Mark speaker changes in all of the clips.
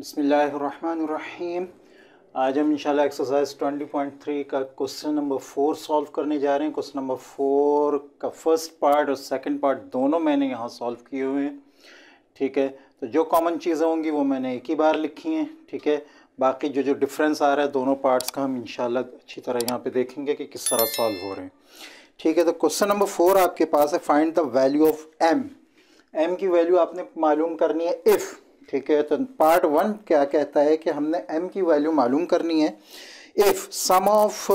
Speaker 1: बसमीम आज हम इंशाल्लाह एक्सरसाइज 20.3 का क्वेश्चन नंबर फोर सॉल्व करने जा रहे हैं क्वेश्चन नंबर फोर का फर्स्ट पार्ट और सेकंड पार्ट दोनों मैंने यहाँ सॉल्व किए हुए हैं ठीक है तो जो कॉमन चीज़ें होंगी वो मैंने एक ही बार लिखी हैं ठीक है बाकी जो जो डिफरेंस आ रहा है दोनों पार्ट्स का हम इंशाल्लाह अच्छी तरह यहाँ पर देखेंगे कि किस तरह सॉल्व हो रहे हैं ठीक है तो क्वेश्चन नंबर फोर आपके पास है find the value of M M की वैल्यू आपने मालूम करनी है इफ़ ठीक है तो पार्ट वन क्या कहता है कि हमने एम की वैल्यू मालूम करनी है if sum of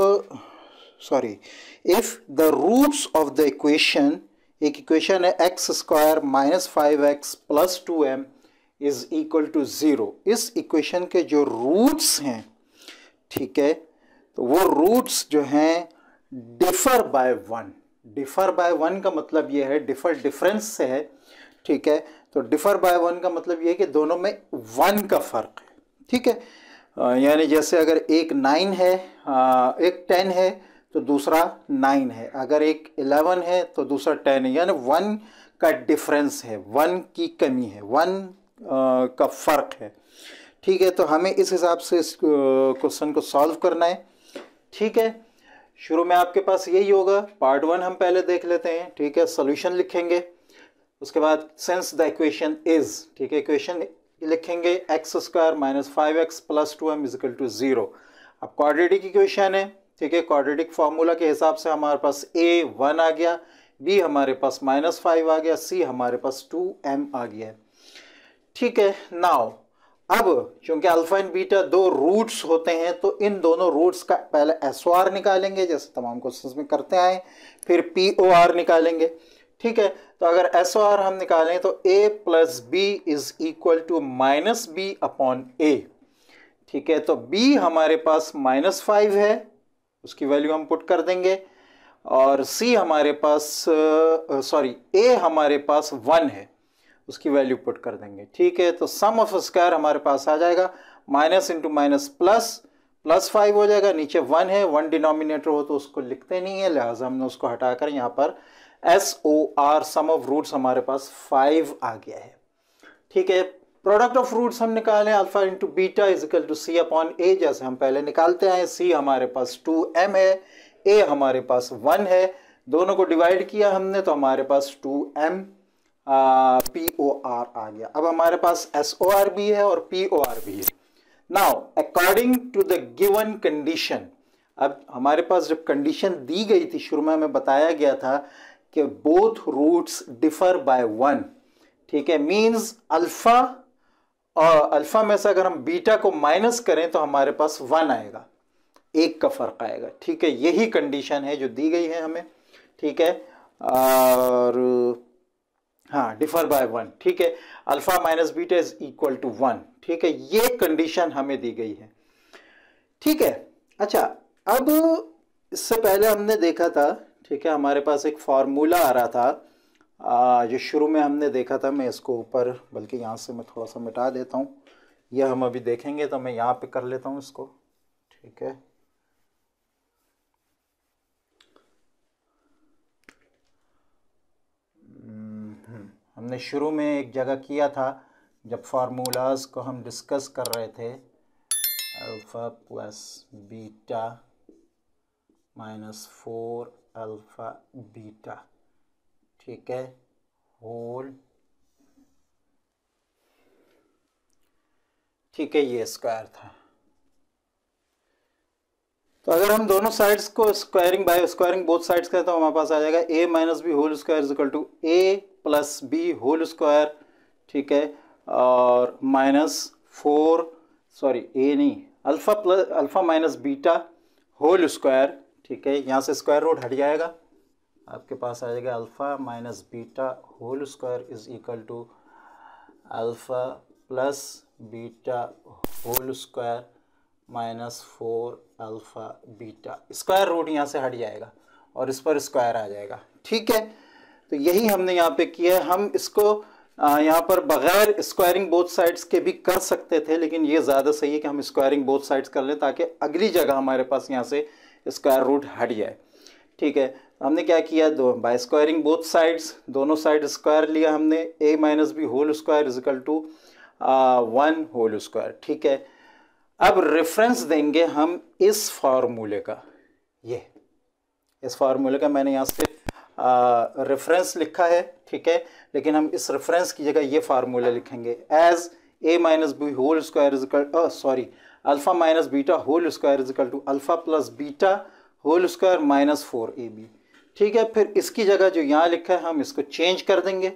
Speaker 1: sorry if the roots of the equation एक इक्वेशन है X square minus five X plus two M is equal to zero इस इक्वेशन के जो रूट्स हैं ठीक है तो वो रूट्स जो हैं differ by one differ by one का मतलब ये है डिफ़र डिफरेंस से है ठीक है तो डिफ़र बाय वन का मतलब ये है कि दोनों में वन का फ़र्क है ठीक है यानी जैसे अगर एक नाइन है एक टेन है तो दूसरा नाइन है अगर एक एलेवन है तो दूसरा टेन है यानी वन का डिफरेंस है वन की कमी है वन का फ़र्क है ठीक है तो हमें इस हिसाब से इस क्वेश्चन को सॉल्व करना है ठीक है शुरू में आपके पास यही होगा पार्ट वन हम पहले देख लेते हैं ठीक है सोल्यूशन लिखेंगे उसके बाद सेंस द इक्वेशन इज ठीक है इक्वेशन लिखेंगे X square minus five X plus two M is equal to zero अब क्वाड्रेटिक इक्वेशन है ठीक है क्वाड्रेटिक फार्मूला के हिसाब से हमारे पास ए वन आ गया बी हमारे पास माइनस फाइव आ गया सी हमारे पास टू एम आ गया ठीक है नाव अब चूंकि अल्फा एंड बीटा दो रूट्स होते हैं तो इन दोनों रूट्स का पहले एस निकालेंगे जैसे तमाम क्वेश्चन में करते आए फिर पी ओ आर निकालेंगे ठीक है तो अगर एस ओ आर हम निकालें तो A plus B is equal to minus B upon A ठीक है तो बी हमारे पास माइनस फाइव है उसकी वैल्यू हम पुट कर देंगे और सी हमारे पास सॉरी ए हमारे पास वन है उसकी वैल्यू पुट कर देंगे ठीक है तो सम ऑफ स्क्वायर हमारे पास आ जाएगा minus into minus plus plus five हो जाएगा नीचे वन है वन डिनोमिनेटर हो तो उसको लिखते नहीं है लिहाजा हमने उसको हटाकर यहाँ पर S O R sum of roots हमारे पास फाइव आ गया है ठीक है प्रोडक्ट ऑफ रूट्स हम निकाले alpha into beta is equal to C upon A जैसे हम पहले निकालते हैं सी हमारे पास टू एम है ए हमारे पास वन है दोनों को डिवाइड किया हमने तो हमारे पास two M P O R आ गया अब हमारे पास एस ओ आर भी है और पी ओ आर भी है now according to the given condition अब हमारे पास जब कंडीशन दी गई थी शुरू में हमें बताया गया था कि both roots differ by one ठीक है मीन्स अल्फ़ा और अल्फ़ा में से अगर हम बीटा को माइनस करें तो हमारे पास वन आएगा एक का फ़र्क आएगा ठीक है यही कंडीशन है जो दी गई है हमें ठीक है और हाँ डिफर बाय वन ठीक है alpha minus beta is equal to one ठीक है ये कंडीशन हमें दी गई है ठीक है अच्छा अब इससे पहले हमने देखा था ठीक है हमारे पास एक फार्मूला आ रहा था आ, जो शुरू में हमने देखा था मैं इसको ऊपर बल्कि यहाँ से मैं थोड़ा सा मिटा देता हूँ यह हम अभी देखेंगे तो मैं यहाँ पे कर लेता हूँ इसको ठीक है हम्म, हमने शुरू में एक जगह किया था जब फार्मूलाज को हम डिस्कस कर रहे थे alpha plus beta minus four alpha beta ठीक है होल ठीक है ये स्क्वायर था तो अगर हम दोनों साइड्स को squaring by squaring both sides का तो हमारे पास आ जाएगा A minus B whole square is equal to A plus B whole square ठीक है और माइनस फोर सॉरी ए नहीं alpha plus alpha minus beta whole square ठीक है यहाँ से स्क्वायर रूट हट जाएगा आपके पास आ जाएगा alpha minus beta whole square is equal to alpha plus beta whole square minus four alpha beta square root यहाँ से हट जाएगा और इस पर स्क्वायर आ जाएगा ठीक है
Speaker 2: तो यही हमने यहाँ
Speaker 1: पे किया है हम इसको यहाँ पर बगैर स्क्वायरिंग बोथ साइड्स के भी कर सकते थे लेकिन ये ज़्यादा सही है कि हम स्क्वायरिंग बोथ साइड्स कर लें ताकि अगली जगह हमारे पास यहाँ से स्क्वायर रूट हट जाए ठीक है हमने क्या किया दो बाय स्क्वायरिंग बोथ साइड्स दोनों साइड स्क्वायर लिया हमने A minus B whole square is equal to one whole square ठीक है अब रेफरेंस देंगे हम इस फार्मूले का ये इस फार्मूले का मैंने यहाँ से रेफरेंस लिखा है ठीक है लेकिन हम इस रेफरेंस की जगह ये फार्मूला लिखेंगे as A minus B whole square is equal sorry alpha minus beta whole square is equal to alpha plus beta whole square minus four A B ठीक है फिर इसकी जगह जो यहाँ लिखा है हम इसको चेंज कर देंगे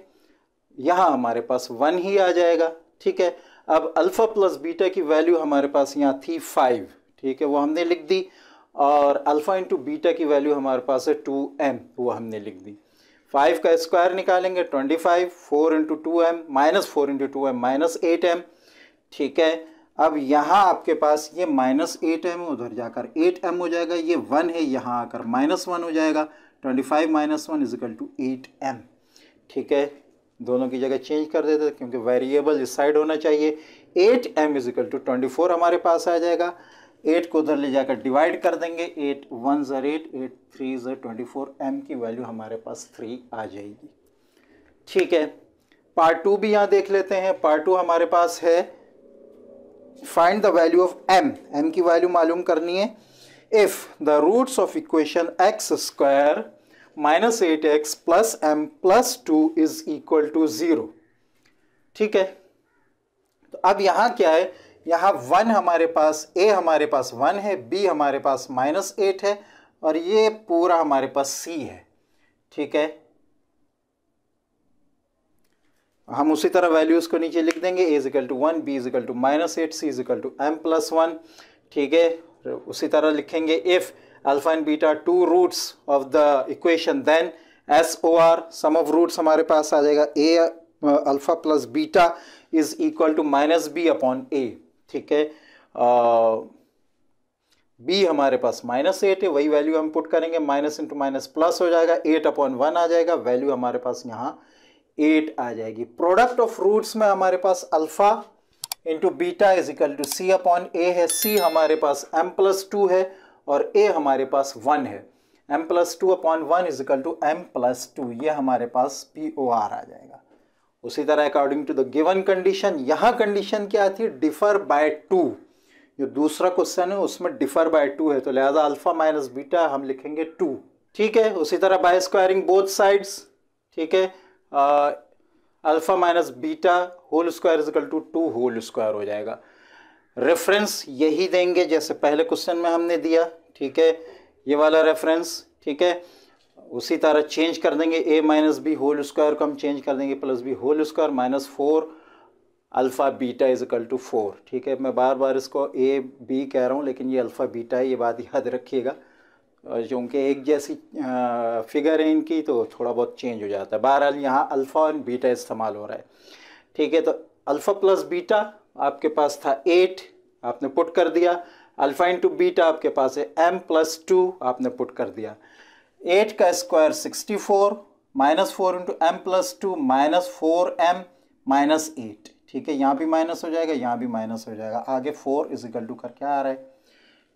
Speaker 1: यहाँ हमारे पास वन ही आ जाएगा ठीक है अब अल्फ़ा प्लस बीटा की वैल्यू हमारे पास यहाँ थी फाइव ठीक है वो हमने लिख दी और अल्फ़ा इंटू बीटा की वैल्यू हमारे पास है टू एम वो हमने लिख दी फाइव का स्क्वायर निकालेंगे twenty five four into two M minus four into two M minus eight M ठीक है अब यहाँ आपके पास ये माइनस एट एम उधर जाकर एट एम हो जाएगा ये वन है यहाँ आकर माइनस वन हो जाएगा twenty five minus one is equal to eight M ठीक है दोनों की जगह चेंज कर देते थे क्योंकि वेरिएबल इस साइड होना चाहिए eight M is equal to twenty four हमारे पास आ जाएगा एट को उधर ले जाकर डिवाइड कर देंगे एट वन ज़र एट एट थ्री ज़र ट्वेंटी फोर एम की वैल्यू हमारे पास थ्री आ जाएगी ठीक है पार्ट टू भी यहाँ देख लेते हैं पार्ट टू हमारे पास है find the value of M M की वैल्यू मालूम करनी है if the roots of equation X square minus eight X plus M plus two is equal to zero ठीक है तो अब यहां क्या है यहां वन हमारे पास ए हमारे पास वन है बी हमारे पास माइनस एट है और ये पूरा हमारे पास सी है ठीक है हम उसी तरह वैल्यूज़ को नीचे लिख देंगे A is equal to one B is equal to minus eight C is equal to M plus one ठीक है उसी तरह लिखेंगे if alpha and beta two roots of the equation then S O R sum of roots हमारे पास आ जाएगा A alpha plus beta is equal to minus B upon A ठीक है बी uh, हमारे पास माइनस एट है वही value हम पुट करेंगे माइनस इंटू माइनस प्लस हो जाएगा एट अपॉन वन आ जाएगा वैल्यू हमारे पास यहाँ एट आ जाएगी प्रोडक्ट ऑफ रूट्स में हमारे पास alpha into beta is equal to C upon a है सी हमारे पास एम प्लस टू है और ए हमारे पास वन है m plus two upon one is equal to M plus two ये हमारे पास पी ओ आर आ जाएगा उसी तरह according to the given condition यहाँ कंडीशन क्या थी डिफर बाय टू जो दूसरा क्वेश्चन है उसमें डिफर बाय टू है तो लिहाजा अल्फा माइनस बीटा हम लिखेंगे टू ठीक है उसी तरह बाय स्क्वायरिंग बोथ साइड्स ठीक है alpha minus beta whole square is equal to two whole square हो जाएगा रेफरेंस यही देंगे जैसे पहले क्वेश्चन में हमने दिया ठीक है ये वाला रेफरेंस ठीक है उसी तरह चेंज कर देंगे a minus B whole square को हम चेंज कर देंगे plus B whole square minus four alpha beta is equal to four ठीक है मैं बार बार इसको ए बी कह रहा हूँ लेकिन ये अल्फ़ा बीटा है ये बात याद रखिएगा चूँकि एक जैसी फिगर है इनकी तो थोड़ा बहुत चेंज हो जाता है बहरहाल यहाँ अल्फ़ा और बीटा इस्तेमाल हो रहा है ठीक है तो अल्फ़ा प्लस बीटा आपके पास था एट आपने पुट कर दिया अल्फ़ा इंटू बीटा आपके पास है एम प्लस टू आपने पुट कर दिया एट का square sixty four minus four into m plus two minus four m minus eight ठीक है यहाँ भी माइनस हो जाएगा यहाँ भी माइनस हो जाएगा आगे फोर इजिकल टू करके आ रहा है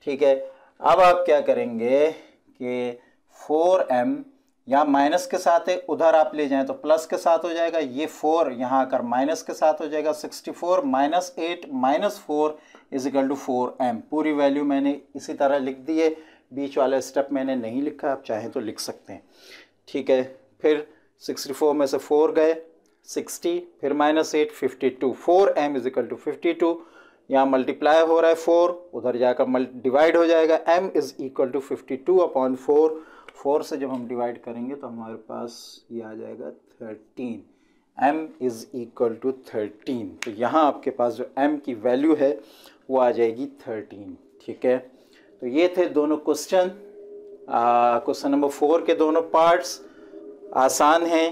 Speaker 1: ठीक है अब आप क्या करेंगे कि फोर एम यहाँ माइनस के साथ है उधर आप ले जाएं तो प्लस के साथ हो जाएगा ये फोर यहाँ आकर माइनस के साथ हो जाएगा sixty four minus eight minus four is equal to four m पूरी वैल्यू मैंने इसी तरह लिख दी है बीच वाला स्टेप मैंने नहीं लिखा आप चाहें तो लिख सकते हैं ठीक है फिर सिक्सटी फोर में से फोर गए सिक्सटी फिर minus eight fifty two four m is equal to fifty two यहाँ मल्टीप्लाई हो रहा है फोर उधर जाकर डिवाइड हो जाएगा m is equal to fifty two upon four four से जब हम डिवाइड करेंगे तो हमारे पास ये आ जाएगा thirteen m is equal to thirteen तो यहाँ आपके पास जो एम की वैल्यू है वो आ जाएगी थर्टीन ठीक है तो ये थे दोनों क्वेश्चन क्वेश्चन नंबर फोर के दोनों पार्ट्स आसान हैं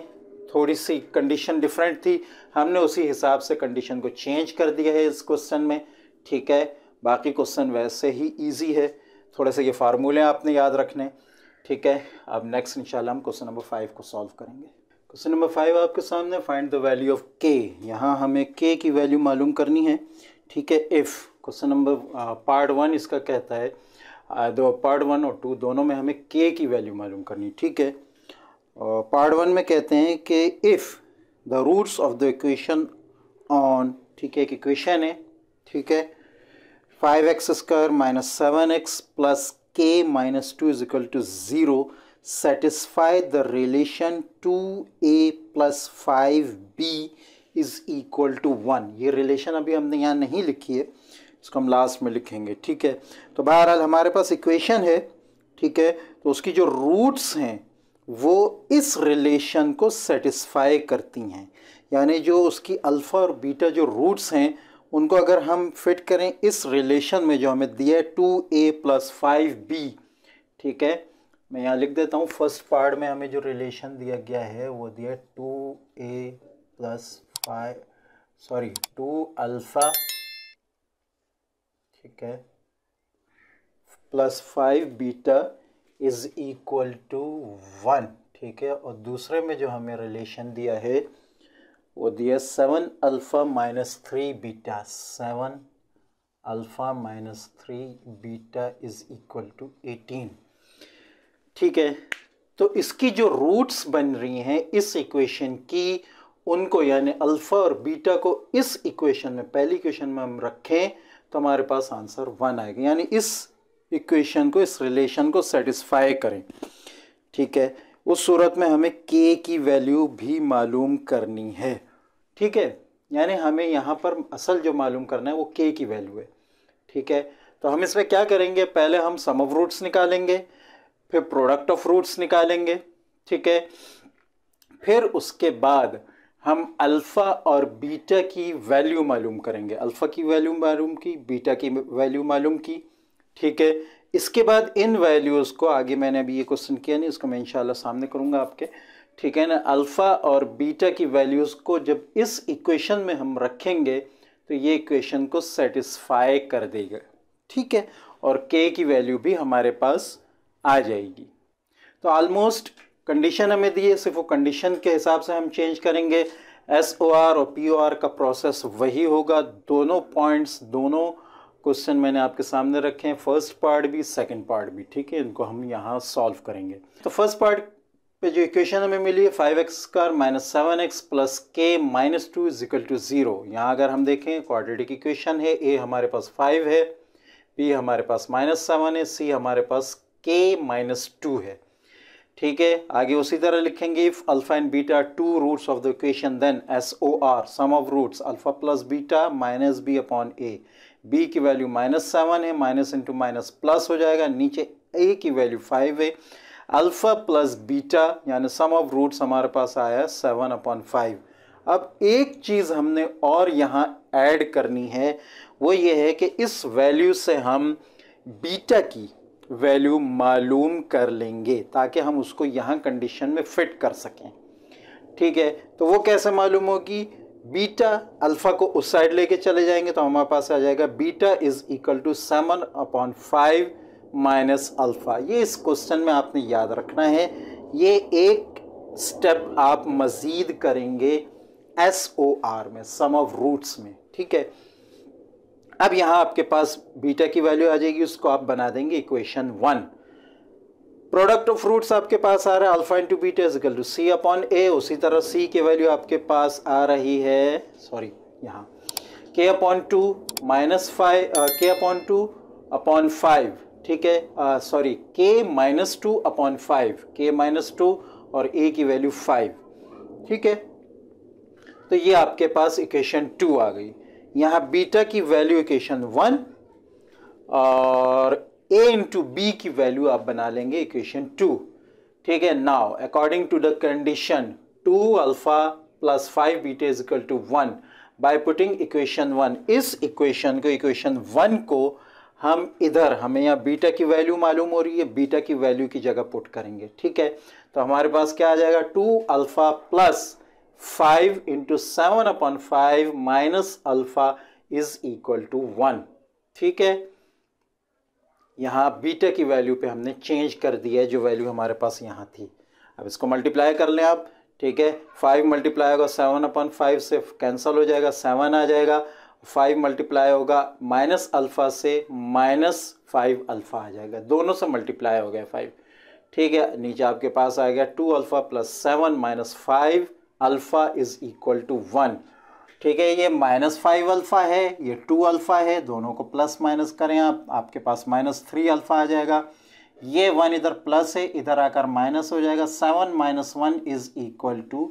Speaker 1: थोड़ी सी कंडीशन डिफरेंट थी हमने उसी हिसाब से कंडीशन को चेंज कर दिया है इस क्वेश्चन में ठीक है बाकी क्वेश्चन वैसे ही ईजी है थोड़े से ये फार्मूले आपने याद रखने ठीक है अब नेक्स्ट इंशाल्लाह हम क्वेश्चन नंबर फाइव को सॉल्व करेंगे क्वेश्चन नंबर फाइव आपके सामने फाइंड द वैल्यू ऑफ के यहाँ हमें के की वैल्यू मालूम करनी है ठीक है if question number part one इसका कहता है दो पार्ट वन और टू दोनों में हमें के की वैल्यू मालूम करनी ठीक है पार्ट वन में कहते हैं कि if the roots of the equation on ठीक है एक इक्वेशन है ठीक है five x square minus seven x plus k minus two is equal to zero satisfy the relation two A plus five b is equal to one ये relation अभी हमने यहाँ नहीं लिखी है इसको हम लास्ट में लिखेंगे ठीक है तो बहरहाल हमारे पास इक्वेशन है ठीक है तो उसकी जो रूट्स हैं वो इस रिलेशन को सेटिस्फाई करती हैं यानी जो उसकी अल्फ़ा और बीटा जो रूट्स हैं उनको अगर हम फिट करें इस रिलेशन में जो हमें दिया है टू ए प्लस फाइव बी ठीक है मैं यहाँ लिख देता हूँ फर्स्ट पार्ट में हमें जो रिलेशन दिया गया है वो दिया टू ए plus five sorry two alpha ठीक है plus five beta is equal to one ठीक है और दूसरे में जो हमें रिलेशन दिया है वो दिया seven alpha minus three beta seven alpha minus three beta is equal to eighteen ठीक है तो इसकी जो रूट्स बन रही हैं इस इक्वेशन की उनको यानी अल्फ़ा और बीटा को इस इक्वेशन में पहली इक्वेशन में हम रखें तो हमारे पास आंसर वन आएगा यानी इस इक्वेशन को इस रिलेशन को सेटिस्फाई करें ठीक है उस सूरत में हमें के की वैल्यू भी मालूम करनी है ठीक है यानी हमें यहाँ पर असल जो मालूम करना है वो के की वैल्यू है ठीक है तो हम इसमें क्या करेंगे पहले हम सम ऑफ रूट्स निकालेंगे फिर प्रोडक्ट ऑफ रूट्स निकालेंगे ठीक है फिर उसके बाद हम अल्फ़ा और बीटा की वैल्यू मालूम करेंगे अल्फ़ा की वैल्यू मालूम की बीटा की वैल्यू मालूम की ठीक है इसके बाद इन वैल्यूज़ को आगे मैंने अभी ये क्वेश्चन किया नहीं इसको मैं इंशाल्लाह सामने करूँगा आपके ठीक है ना अल्फ़ा और बीटा की वैल्यूज़ को जब इस इक्वेशन में हम रखेंगे तो ये इक्वेशन को सेटिस्फाई कर देगा ठीक है और के की वैल्यू भी हमारे पास आ जाएगी तो ऑलमोस्ट कंडीशन हमें दी है सिर्फ वो कंडीशन के हिसाब से हम चेंज करेंगे एस ओ आर और पी ओ आर का प्रोसेस वही होगा दोनों पॉइंट्स दोनों क्वेश्चन मैंने आपके सामने रखे हैं फर्स्ट पार्ट भी सेकंड पार्ट भी ठीक है इनको हम यहाँ सॉल्व करेंगे तो फर्स्ट पार्ट पे जो इक्वेशन हमें मिली है five x square minus seven x plus k minus two is equal to zero यहाँ अगर हम देखें क्वाड्रेटिक इक्वेशन है ए हमारे पास फाइव है बी हमारे पास माइनस सेवन है सी हमारे पास के माइनस टू है ठीक है आगे उसी तरह लिखेंगे if alpha and beta two roots of the equation then S O R sum of roots alpha plus beta minus B upon a b की वैल्यू माइनस सेवन है माइनस इंटू माइनस प्लस हो जाएगा नीचे ए की value five है alpha plus beta यानी sum of roots हमारे पास आया सेवन अपॉन फाइव अब एक चीज़ हमने और यहाँ ऐड करनी है वो ये है कि इस वैल्यू से हम बीटा की वैल्यू मालूम कर लेंगे ताकि हम उसको यहाँ कंडीशन में फिट कर सकें ठीक है तो वो कैसे मालूम होगी बीटा अल्फ़ा को उस साइड लेके चले जाएंगे तो हमारे पास आ जाएगा beta is equal to seven upon five minus alpha ये इस क्वेश्चन में आपने याद रखना है ये एक स्टेप आप मज़ीद करेंगे एस ओ आर में सम ऑफ रूट्स में ठीक है अब यहाँ आपके पास बीटा की वैल्यू आ जाएगी उसको आप बना देंगे equation one product of roots आपके पास आ रहा है alpha into beta is equal to C upon a उसी तरह सी की वैल्यू आपके पास आ रही है सॉरी यहाँ k upon two minus five k upon two upon five ठीक है sorry k minus two upon five k minus two और ए की वैल्यू फाइव ठीक है तो ये आपके पास इक्वेशन टू आ गई यहाँ बीटा की वैल्यू इक्वेशन वन और ए इंटू बी की वैल्यू आप बना लेंगे इक्वेशन टू ठीक है now according to the condition two alpha plus five beta is equal to one by putting equation one इस इक्वेशन को इक्वेशन वन को हम इधर हमें यहाँ बीटा की वैल्यू मालूम हो रही है बीटा की वैल्यू की जगह पुट करेंगे ठीक है तो हमारे पास क्या आ जाएगा two alpha plus five into seven upon five minus alpha is equal to one ठीक है यहाँ बीटा की वैल्यू पे हमने चेंज कर दिया है जो वैल्यू हमारे पास यहाँ थी अब इसको मल्टीप्लाई कर लें आप ठीक है फाइव मल्टीप्लाई होगा सेवन अपन फाइव से कैंसिल हो जाएगा सेवन आ जाएगा फाइव मल्टीप्लाई होगा माइनस अल्फ़ा से माइनस फाइव अल्फ़ा आ जाएगा दोनों से मल्टीप्लाई हो गया फाइव ठीक है नीचे आपके पास आ गया two alpha plus seven minus five alpha is equal to one ठीक है ये माइनस फाइव अल्फ़ा है ये टू अल्फ़ा है दोनों को प्लस माइनस करें आप आपके पास माइनस थ्री अल्फ़ा आ जाएगा ये वन इधर प्लस है इधर आकर माइनस हो जाएगा seven minus one is equal to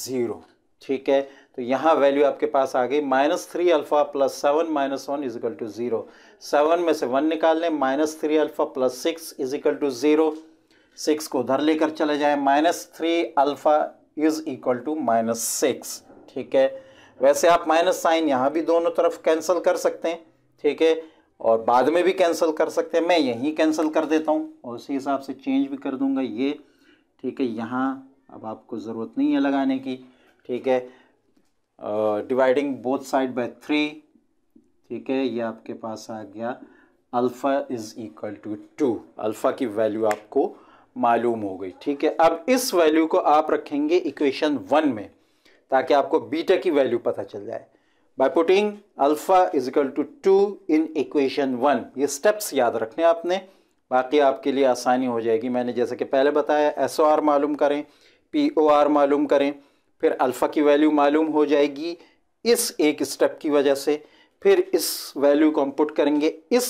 Speaker 1: zero ठीक है तो यहाँ वैल्यू आपके पास आ गई minus three alpha plus seven minus one is equal to zero seven में से वन निकाल लें minus three alpha plus six is equal to zero six को उधर लेकर चले जाएँ minus three alpha is equal to minus six ठीक है वैसे आप माइनस साइन यहाँ भी दोनों तरफ कैंसिल कर सकते हैं ठीक है और बाद में भी कैंसिल कर सकते हैं मैं यहीं कैंसिल कर देता हूँ और उसी हिसाब से चेंज भी कर दूँगा ये ठीक है यहाँ अब आपको ज़रूरत नहीं है लगाने की ठीक है dividing both side by three ठीक है ये आपके पास आ गया alpha is equal to two alpha की वैल्यू आपको मालूम हो गई ठीक है अब इस वैल्यू को आप रखेंगे इक्वेशन वन में ताकि आपको बीटा की वैल्यू पता चल जाए by putting alpha is equal to two in equation one ये स्टेप्स याद रखने आपने बाकी आपके लिए आसानी हो जाएगी मैंने जैसे कि पहले बताया एस ओ आर मालूम करें पी ओ आर मालूम करें फिर अल्फ़ा की वैल्यू मालूम हो जाएगी इस एक स्टेप की वजह से फिर इस वैल्यू को हम पुट करेंगे इस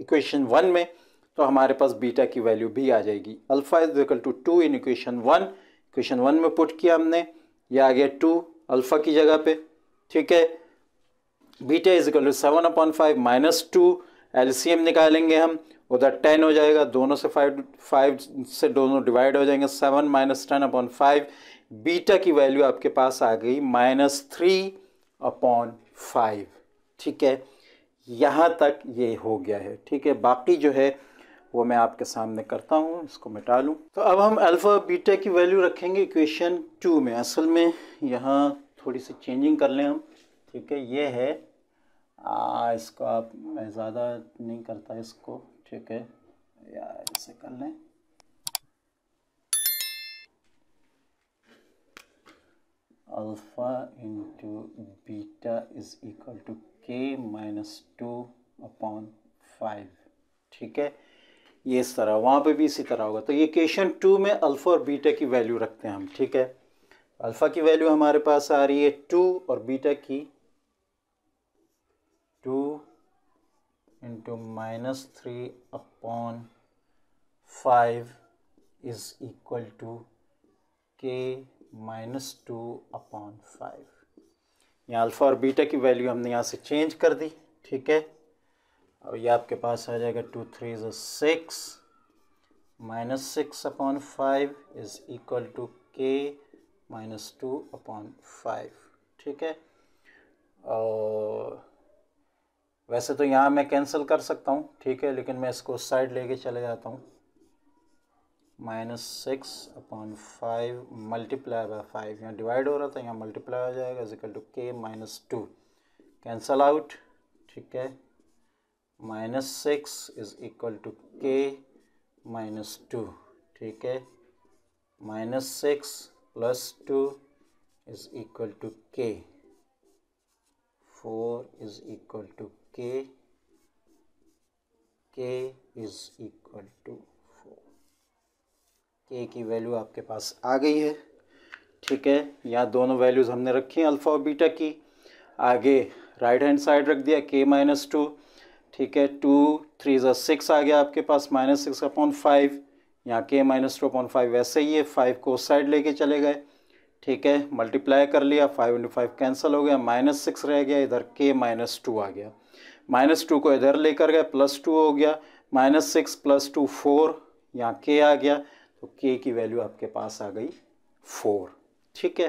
Speaker 1: इक्वेशन वन में तो हमारे पास बीटा की वैल्यू भी आ जाएगी alpha is equal to two in equation one equation one में पुट किया हमने या आ गया टू अल्फ़ा की जगह पे ठीक है beta is equal to seven upon five minus two l निकालेंगे हम उधर टेन हो जाएगा दोनों से फाइव फाइव से दोनों डिवाइड हो जाएंगे seven minus ten upon five beta की वैल्यू आपके पास आ गई माइनस थ्री अपॉन फाइव ठीक है यहाँ तक ये हो गया है ठीक है बाकी जो है वो मैं आपके सामने करता हूँ इसको मिटा लूँ तो अब हम अल्फ़ा बीटा की वैल्यू रखेंगे इक्वेशन टू में असल में यहाँ थोड़ी सी चेंजिंग कर लें हम ठीक है ये है आ, इसको आप मैं ज़्यादा नहीं करता इसको ठीक है या इसे कर लें alpha into beta is equal to k minus two upon five ठीक है ये इस तरह वहाँ पे भी इसी तरह होगा तो ये क्वेश्चन टू में अल्फ़ा और बीटा की वैल्यू रखते हैं हम ठीक है अल्फ़ा की वैल्यू हमारे पास आ रही है टू और बीटा की two into minus three upon five is equal to k minus two upon five यहाँ अल्फ़ा और बीटा की वैल्यू हमने यहाँ से चेंज कर दी ठीक है और ये आपके पास आ जाएगा two three is six minus six upon five is equal to k minus two upon five ठीक है और वैसे तो यहाँ मैं कैंसिल कर सकता हूँ ठीक है लेकिन मैं इसको साइड लेके चले जाता हूँ minus six upon five multiply by five यहाँ डिवाइड हो रहा था यहाँ मल्टीप्लाई हो जाएगा is equal to k minus two cancel out ठीक है minus six is equal to k minus two ठीक है minus six plus two is equal to k four is equal to k k is equal to four के की value आपके पास आ गई है ठीक है यहाँ दोनों वैल्यूज़ हमने रखी हैं अल्फ़ा और बीटा की आगे राइट हैंड साइड रख दिया के माइनस टू ठीक है टू थ्री जो सिक्स आ गया आपके पास माइनस सिक्स पॉइंट फाइव यहाँ k minus two point five वैसे ही है फाइव को उस साइड लेके चले गए ठीक है मल्टीप्लाई कर लिया फाइव इंटू फाइव कैंसिल हो गया माइनस सिक्स रह गया इधर के माइनस टू आ गया माइनस टू को इधर लेकर गए प्लस टू हो गया minus six plus two four यहाँ के आ गया तो के की वैल्यू आपके पास आ गई फोर ठीक है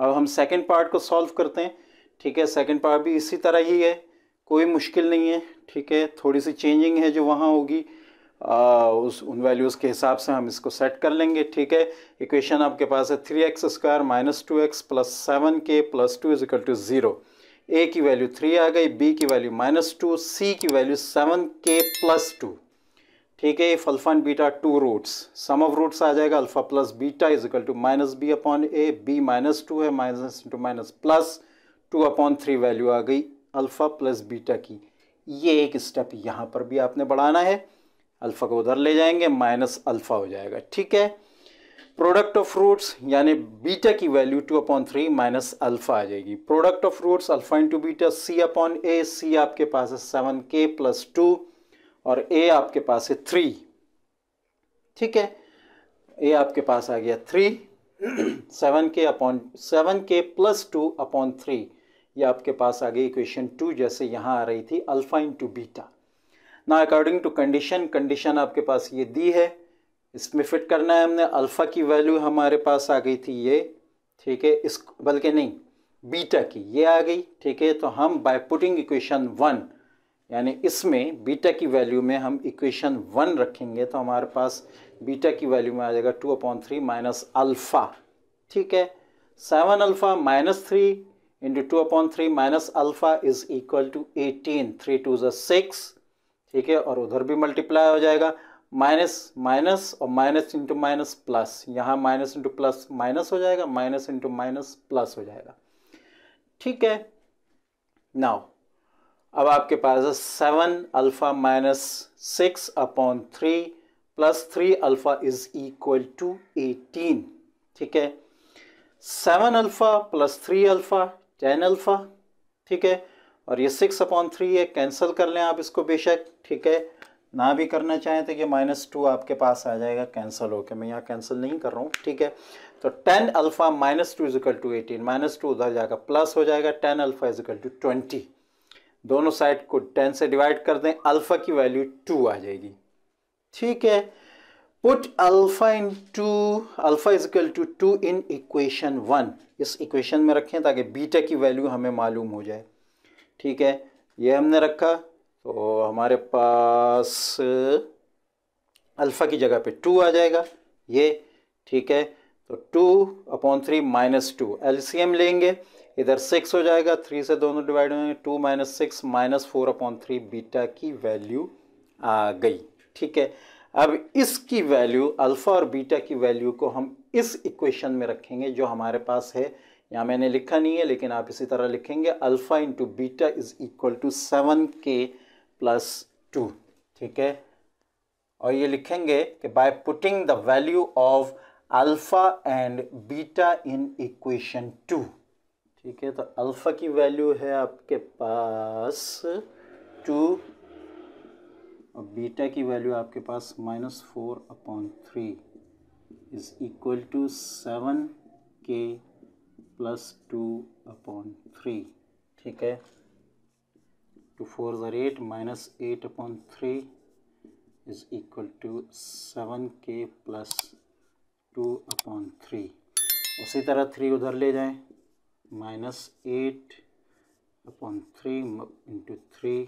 Speaker 1: अब हम सेकेंड पार्ट को सॉल्व करते हैं ठीक है सेकेंड पार्ट भी इसी तरह ही है कोई मुश्किल नहीं है ठीक है थोड़ी सी चेंजिंग है जो वहाँ होगी आ, उस उन वैल्यूज़ के हिसाब से हम इसको सेट कर लेंगे ठीक है इक्वेशन आपके पास है three x square minus two x plus seven k plus two is equal to zero a की वैल्यू थ्री आ गई बी की वैल्यू माइनस टू सी की value seven k plus two ठीक है if alpha and beta two roots sum of roots आ जाएगा alpha plus beta is equal to minus B upon a b minus two है minus into minus plus two upon three value आ गई alpha plus beta की ये एक step यहाँ पर भी आपने बढ़ाना है अल्फ़ा को उधर ले जाएंगे माइनस अल्फ़ा हो जाएगा ठीक है प्रोडक्ट ऑफ रूट्स यानी बीटा की value two upon three minus alpha आ जाएगी product of roots alpha into beta c upon a c आपके पास है सेवन के प्लस टू और ए आपके पास है थ्री ठीक है ए आपके पास आ गया three seven k upon seven k plus two upon three ये आपके पास आ गई इक्वेशन टू जैसे यहाँ आ रही थी अल्फा इंटू बीटा ना अकॉर्डिंग टू कंडीशन कंडीशन आपके पास ये दी है इसमें फिट करना है हमने अल्फ़ा की वैल्यू हमारे पास आ गई थी ये ठीक है इस बल्कि नहीं बीटा की ये आ गई ठीक है तो हम बाय पुटिंग इक्वेशन वन यानी इसमें बीटा की वैल्यू में हम इक्वेशन वन रखेंगे तो हमारे पास बीटा की वैल्यू में आ जाएगा two upon three minus alpha ठीक है seven alpha minus three into 2 upon three minus alpha is equal to eighteen three two ज़ा सिक्स ठीक है और उधर भी मल्टीप्लाई हो जाएगा माइनस माइनस और माइनस इंटू माइनस प्लस यहाँ माइनस इंटू प्लस माइनस हो जाएगा माइनस इंटू माइनस प्लस हो जाएगा ठीक है नाउ अब आपके पास है seven alpha minus six upon three plus three alpha is equal to eighteen ठीक है seven alpha plus three alpha ten alpha ठीक है और ये सिक्स अपॉन थ्री है कैंसिल कर लें आप इसको बेशक ठीक है ना भी करना चाहें तो ये माइनस टू आपके पास आ जाएगा कैंसिल होके मैं यहाँ कैंसिल नहीं कर रहा हूँ ठीक है तो ten alpha minus two is equal to eighteen minus two उधर जाएगा प्लस हो जाएगा ten alpha is equal to twenty दोनों साइड को टेन से डिवाइड कर दें अल्फ़ा की वैल्यू टू आ जाएगी ठीक है put alpha in to alpha is equal to two in equation one इस इक्वेशन में रखें ताकि बीटा की वैल्यू हमें मालूम हो जाए ठीक है ये हमने रखा तो हमारे पास अल्फ़ा की जगह पे टू आ जाएगा ये ठीक है तो two upon three minus two L लेंगे इधर सिक्स हो जाएगा थ्री से दोनों डिवाइड होंगे two minus six minus four upon three beta की वैल्यू आ गई ठीक है अब इसकी वैल्यू अल्फ़ा और बीटा की वैल्यू को हम इस इक्वेशन में रखेंगे जो हमारे पास है यहाँ मैंने लिखा नहीं है लेकिन आप इसी तरह लिखेंगे alpha into beta is equal to seven k plus two ठीक है और ये लिखेंगे कि by putting the value of alpha and beta in equation two ठीक है तो अल्फ़ा की वैल्यू है आपके पास टू और बीटा की वैल्यू आपके पास minus four upon three is equal to seven k plus two upon three ठीक है two fours are eight minus eight upon three is equal to seven k plus two upon three उसी तरह three उधर ले जाएं minus eight upon three into three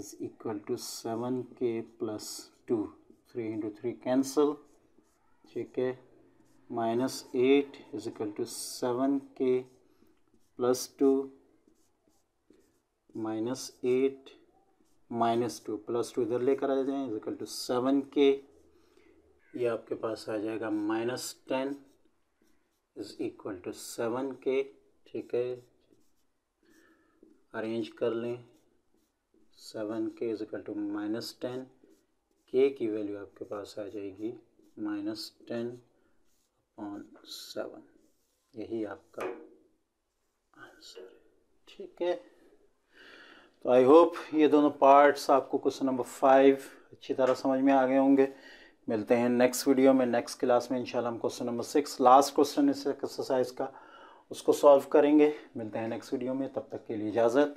Speaker 1: is equal to 7k plus 2 3 into 3 cancel ठीक है minus eight is equal to seven k plus two minus eight minus two plus two इधर लेकर आ जाए इजिकल टू सेवन के ये आपके पास आ जाएगा minus ten is equal to seven k ठीक है अरेंज कर लें seven k is equal to minus ten k की वैल्यू आपके पास आ जाएगी माइनस टेन अपॉन सेवन यही आपका आंसर ठीक है तो आई होप ये दोनों पार्ट्स आपको क्वेश्चन नंबर फाइव अच्छी तरह समझ में आ गए होंगे मिलते हैं नेक्स्ट वीडियो में नेक्स्ट क्लास में इंशाल्लाह हम question number six last question इस एक्सरसाइज का उसको सॉल्व करेंगे मिलते हैं नेक्स्ट वीडियो में तब तक के लिए इजाज़त